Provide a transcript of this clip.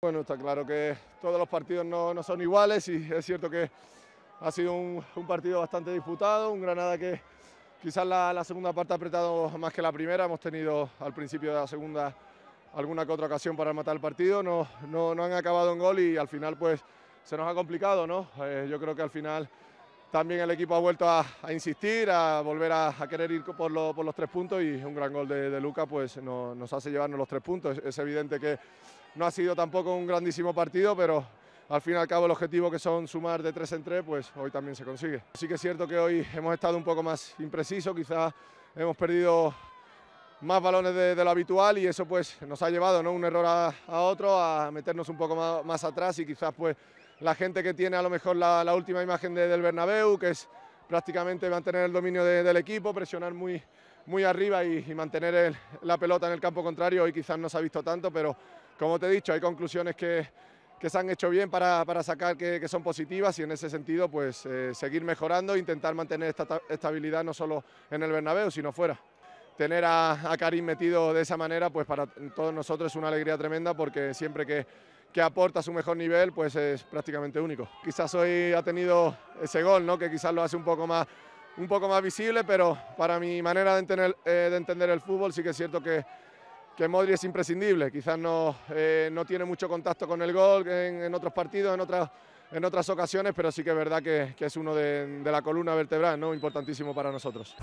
Bueno, está claro que todos los partidos no, no son iguales y es cierto que ha sido un, partido bastante disputado, un Granada que quizás la, segunda parte ha apretado más que la primera, hemos tenido al principio de la segunda alguna que otra ocasión para matar el partido, no, no, no han acabado en gol y al final pues se nos ha complicado, ¿no? Eh, yo creo que al final también el equipo ha vuelto a, insistir, a volver a, querer ir por, los tres puntos y un gran gol de, de Luca pues nos hace llevarnos los tres puntos. Es, evidente que no ha sido tampoco un grandísimo partido, pero al fin y al cabo el objetivo que son sumar de tres en tres, pues hoy también se consigue. Sí que es cierto que hoy hemos estado un poco más imprecisos, quizás hemos perdido más balones de, lo habitual y eso pues nos ha llevado ¿no? un error a, otro, a meternos un poco más, más atrás y quizás pues la gente que tiene a lo mejor la, última imagen del Bernabéu, que es prácticamente mantener el dominio del equipo, presionar muy, muy arriba y, mantener la pelota en el campo contrario. Hoy quizás no se ha visto tanto, pero como te he dicho, hay conclusiones que, que se han hecho bien para, sacar que, son positivas y en ese sentido pues eh, seguir mejorando e intentar mantener esta estabilidad no solo en el Bernabéu, sino fuera. Tener a Karim metido de esa manera pues para todos nosotros es una alegría tremenda porque siempre que que aporta su mejor nivel, pues es prácticamente único. Quizás hoy ha tenido ese gol, ¿no? que quizás lo hace un poco más, un poco más visible, pero para mi manera de entender, eh, el fútbol sí que es cierto que, que Modri es imprescindible. Quizás no, eh, no tiene mucho contacto con el gol en, otros partidos, en otras en otras ocasiones, pero sí que es verdad que, es uno de, de, la columna vertebral, ¿no? importantísimo para nosotros.